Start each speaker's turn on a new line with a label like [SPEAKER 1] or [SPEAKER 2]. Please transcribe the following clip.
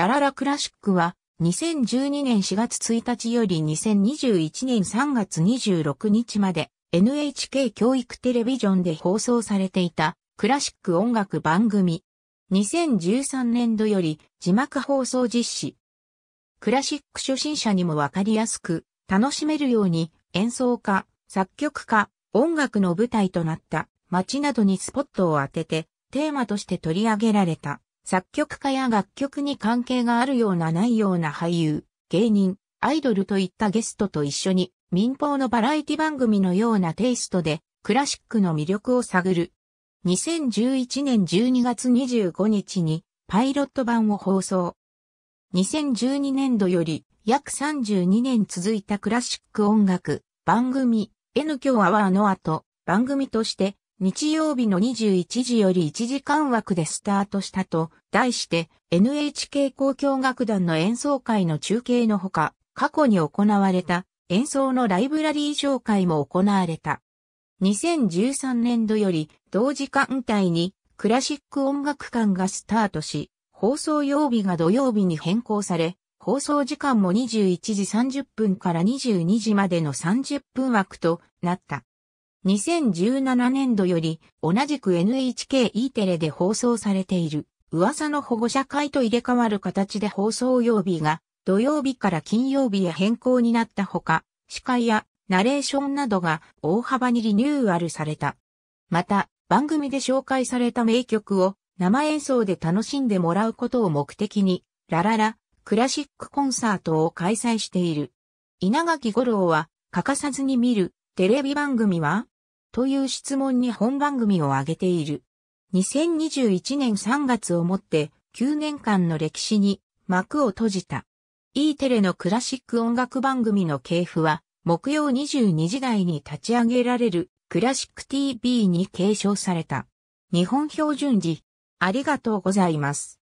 [SPEAKER 1] ラララクラシックは、2012年4月1日より2021年3月26日まで NHK 教育テレビジョンで放送されていたクラシック音楽番組。2013年度より字幕放送実施。クラシック初心者にもわかりやすく楽しめるように演奏家、作曲家、音楽の舞台となった街などにスポットを当ててテーマとして取り上げられた。作曲家や楽曲に関係があるようなないような俳優、芸人、アイドルといったゲストと一緒に民放のバラエティ番組のようなテイストでクラシックの魅力を探る。2011年12月25日にパイロット版を放送。2012年度より約32年続いたクラシック音楽番組 N 響アワーの後番組として日曜日の21時より1時間枠でスタートしたと、題して NHK 交響楽団の演奏会の中継のほか、過去に行われた演奏のライブラリー紹介も行われた。2013年度より同時間帯にクラシック音楽館がスタートし、放送曜日が土曜日に変更され、放送時間も21時30分から22時までの30分枠となった。2017年度より同じく NHKE テレで放送されている噂の保護者会と入れ替わる形で放送曜日が土曜日から金曜日へ変更になったほか、司会やナレーションなどが大幅にリニューアルされた。また、番組で紹介された名曲を生演奏で楽しんでもらうことを目的に、ラララ、クラシックコンサートを開催している。稲垣五郎は欠かさずに見るテレビ番組はという質問に本番組を挙げている。2021年3月をもって9年間の歴史に幕を閉じた。E テレのクラシック音楽番組の系譜は木曜22時台に立ち上げられるクラシック TV に継承された。日本標準時。ありがとうございます。